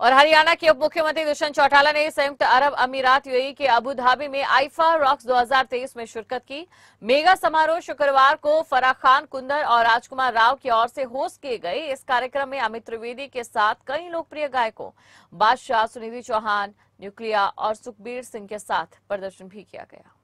और हरियाणा के उप मुख्यमंत्री दुष्यंत चौटाला ने संयुक्त अरब अमीरात यूएई के अबू धाबी में आईफा रॉक्स 2023 में शिरकत की मेगा समारोह शुक्रवार को फराह खान कुंदर और राजकुमार राव की ओर से होस्ट किए गए इस कार्यक्रम में अमित त्रिवेदी के साथ कई लोकप्रिय गायकों बादशाह सुनिधि चौहान न्यूक्लिया और सुखबीर सिंह के साथ प्रदर्शन भी किया गया